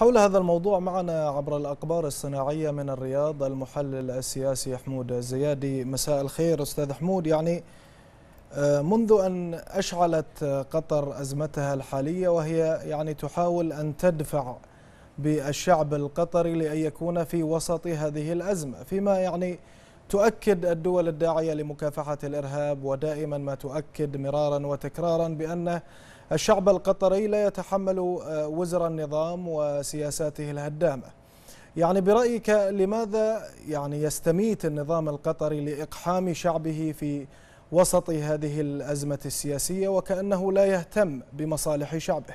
حول هذا الموضوع معنا عبر الأقبار الصناعية من الرياض المحلل السياسي حمود الزيادي مساء الخير أستاذ حمود يعني آه، منذ أن أشعلت قطر أزمتها الحالية وهي يعني تحاول أن تدفع بالشعب القطري لأن يكون في وسط هذه الأزمة فيما يعني تؤكد الدول الداعية لمكافحة الإرهاب ودائما ما تؤكد مرارا وتكرارا بأن الشعب القطري لا يتحمل آه، وزر النظام وسياساته الهدامة يعني برأيك لماذا يعني يستميت النظام القطري لإقحام شعبه في وسط هذه الأزمة السياسية وكأنه لا يهتم بمصالح شعبه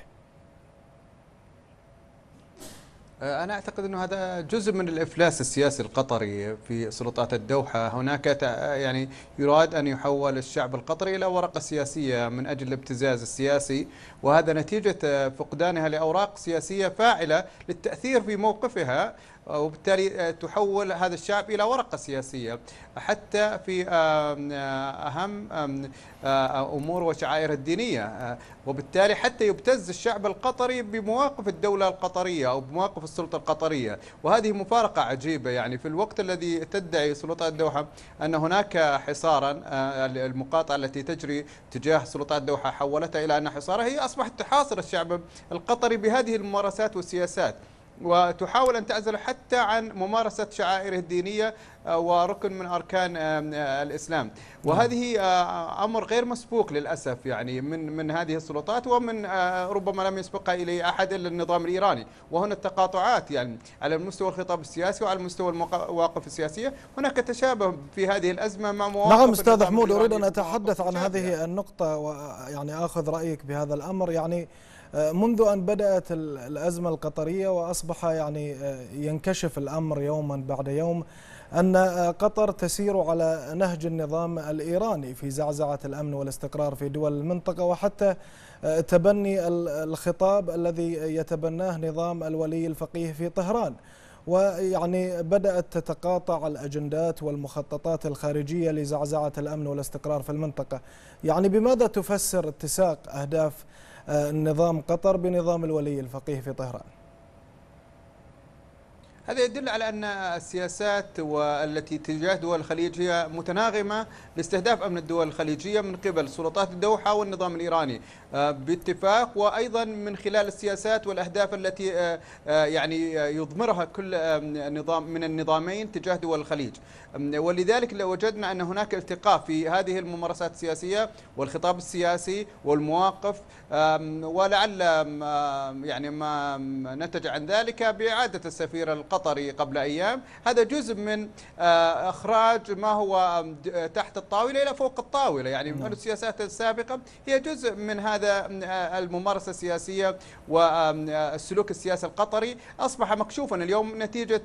آه، أنا أعتقد أنه هذا جزء من الإفلاس السياسي القطري في سلطات الدوحة هناك آه، يعني يراد أن يحول الشعب القطري إلى ورقة سياسية من أجل الابتزاز السياسي وهذا نتيجة آه، فقدانها لأوراق سياسية فاعلة للتأثير في موقفها آه، وبالتالي آه، تحول هذا الشعب إلى ورقة سياسية حتى في آه، أهم امور وشعائره الدينية وبالتالي حتى يبتز الشعب القطري بمواقف الدولة القطرية أو بمواقف السلطة القطرية وهذه مفارقة عجيبة يعني في الوقت الذي تدعي سلطات الدوحة أن هناك حصارا المقاطعة التي تجري تجاه سلطات الدوحة حولتها إلى أن حصارها هي أصبحت تحاصر الشعب القطري بهذه الممارسات والسياسات وتحاول أن تعزله حتى عن ممارسة شعائره الدينية آه، وركن من أركان آه، الإسلام وهذه آه، أمر غير مسبوق للأسف يعني من من هذه السلطات ومن ربما لم يسبقها إليه أحد إلا النظام الإيراني وهنا التقاطعات يعني على المستوى الخطاب السياسي وعلى المستوى المواقف السياسية هناك تشابه في هذه الأزمة مع مواقف نعم أستاذ حمود أريد أن أتحدث عن هذه النقطة ويعني آخذ رأيك بهذا الأمر يعني آه، منذ أن بدأت الأزمة القطرية وأصبح يعني آه، ينكشف الأمر يوما بعد يوم أن آه، قطر تسير على نهج النظام الإيراني في زعزعة الأمن والاستقرار في دول المنطقة وحتى تبني الخطاب الذي يتبناه نظام الولي الفقيه في طهران ويعني بدأت تتقاطع الأجندات والمخططات الخارجية لزعزعة الأمن والاستقرار في المنطقة يعني بماذا تفسر اتساق أهداف آه، نظام قطر بنظام الولي الفقيه في طهران هذا يدل على أن السياسات والتي تجاه دول الخليج هي متناغمة لاستهداف أمن الدول الخليجية من قبل سلطات الدوحة والنظام الإيراني آه، باتفاق وأيضا من خلال السياسات والأهداف التي آه، آه، يعني يضمرها كل نظام من النظامين تجاه دول الخليج ولذلك وجدنا أن هناك التقاء في هذه الممارسات السياسية والخطاب السياسي والمواقف ولعل يعني ما نتج عن ذلك بإعادة السفير القطري قطري قبل أيام هذا جزء من آه، إخراج ما هو آه، تحت الطاولة إلى فوق الطاولة يعني نعم. من السياسات السابقة هي جزء من هذا آه، الممارسة السياسية والسلوك السياسي القطري أصبح مكشوفا اليوم نتيجة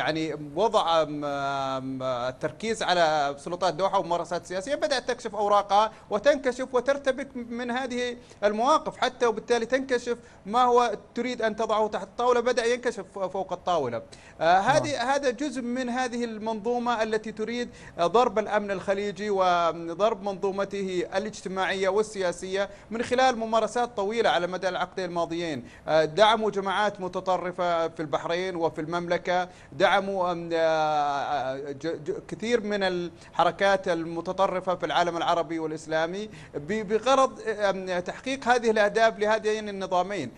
يعني وضع التركيز على سلطات دوحة وممارسات سياسية بدأت تكشف أوراقها وتنكشف وترتبك من هذه المواقف حتى وبالتالي تنكشف ما هو تريد أن تضعه تحت الطاولة بدأ ينكشف فوق الطاوله آه، هذه هذا جزء من هذه المنظومه التي تريد آه، ضرب الامن الخليجي وضرب منظومته الاجتماعيه والسياسيه من خلال ممارسات طويله على مدى العقدين الماضيين آه، دعموا جماعات متطرفه في البحرين وفي المملكه دعموا كثير من الحركات المتطرفه في العالم العربي والاسلامي بغرض تحقيق هذه الاهداف لهذين النظامين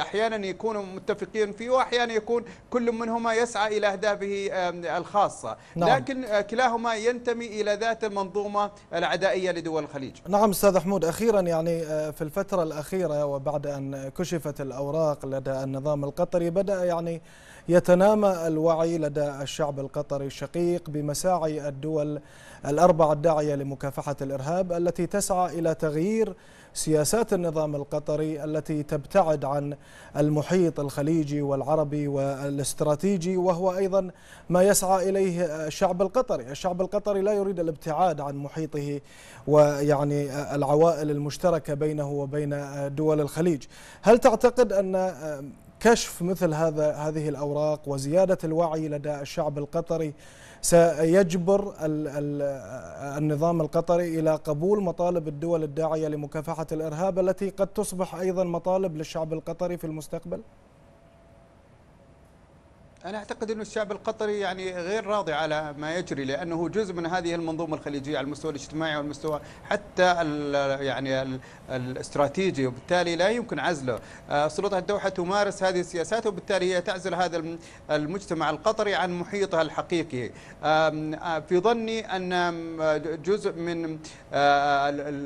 احيانا يكونوا متفقين فيه واحيانا يكون كل منهما يسعى إلى أهدافه الخاصة نعم. لكن آه، كلاهما ينتمي إلى ذات المنظومة العدائية لدول الخليج نعم أستاذ حمود أخيرا يعني آه، في الفترة الأخيرة وبعد أن كشفت الأوراق لدى النظام القطري بدأ يعني يتنامى الوعي لدى الشعب القطري الشقيق بمساعي الدول الأربع الداعية لمكافحة الإرهاب التي تسعى إلى تغيير سياسات النظام القطري التي تبتعد عن المحيط الخليجي والعربي والاستراتيجي وهو أيضا ما يسعى إليه الشعب القطري الشعب القطري لا يريد الابتعاد عن محيطه ويعني العوائل المشتركة بينه وبين دول الخليج هل تعتقد أن كشف مثل هذا هذه الاوراق وزياده الوعي لدى الشعب القطري سيجبر النظام القطري الى قبول مطالب الدول الداعيه لمكافحه الارهاب التي قد تصبح ايضا مطالب للشعب القطري في المستقبل؟ أنا أعتقد أن الشعب القطري يعني غير راضي على ما يجري لأنه جزء من هذه المنظومة الخليجية على المستوى الاجتماعي والمستوى حتى الـ يعني الـ الاستراتيجي وبالتالي لا يمكن عزله آه، سلطة الدوحة تمارس هذه السياسات وبالتالي هي تعزل هذا المجتمع القطري عن محيطها الحقيقي في ظني أن جزء من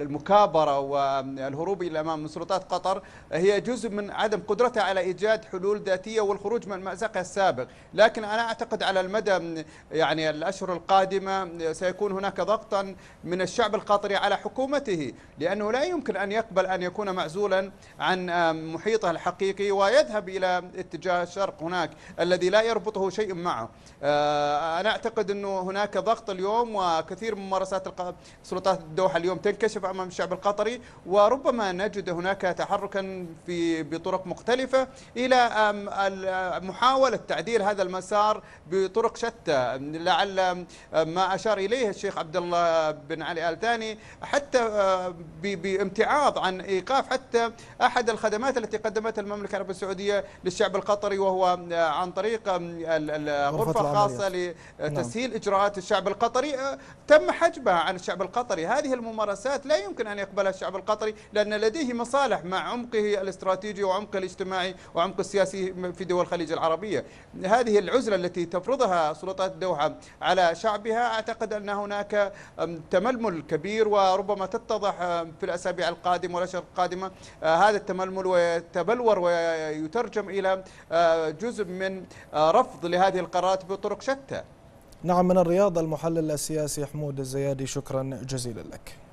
المكابرة والهروب إلى الأمام من سلطات قطر هي جزء من عدم قدرتها على إيجاد حلول ذاتية والخروج من مأزقها السابق لكن أنا أعتقد على المدى يعني الأشهر القادمة سيكون هناك ضغطا من الشعب القطري على حكومته لأنه لا يمكن أن يقبل أن يكون معزولا عن محيطه الحقيقي ويذهب إلى اتجاه الشرق هناك الذي لا يربطه شيء معه آه، أنا أعتقد أنه هناك ضغط اليوم وكثير من ممارسات سلطات الدوحة اليوم تنكشف أمام الشعب القطري وربما نجد هناك تحركا في بطرق مختلفة إلى آه، محاولة تعديل تسهيل هذا المسار بطرق شتى لعل آه، ما اشار اليه الشيخ عبد الله بن علي ال ثاني حتى آه، بامتعاض عن ايقاف حتى احد الخدمات التي قدمتها المملكه العربيه السعوديه للشعب القطري وهو آه، عن طريق غرفه خاصه نعم. لتسهيل اجراءات الشعب القطري تم حجبها عن الشعب القطري هذه الممارسات لا يمكن ان يقبلها الشعب القطري لان لديه مصالح مع عمقه الاستراتيجي وعمقه الاجتماعي وعمقه السياسي في دول الخليج العربيه هذه العزلة التي تفرضها سلطات الدوحة على شعبها أعتقد أن هناك تململ كبير وربما تتضح في الأسابيع القادمة والأشهر القادمة آه، هذا التململ ويتبلور ويترجم إلى آه، جزء من آه، رفض لهذه القرارات بطرق شتى نعم من الرياض المحلل السياسي حمود الزيادي شكرا جزيلا لك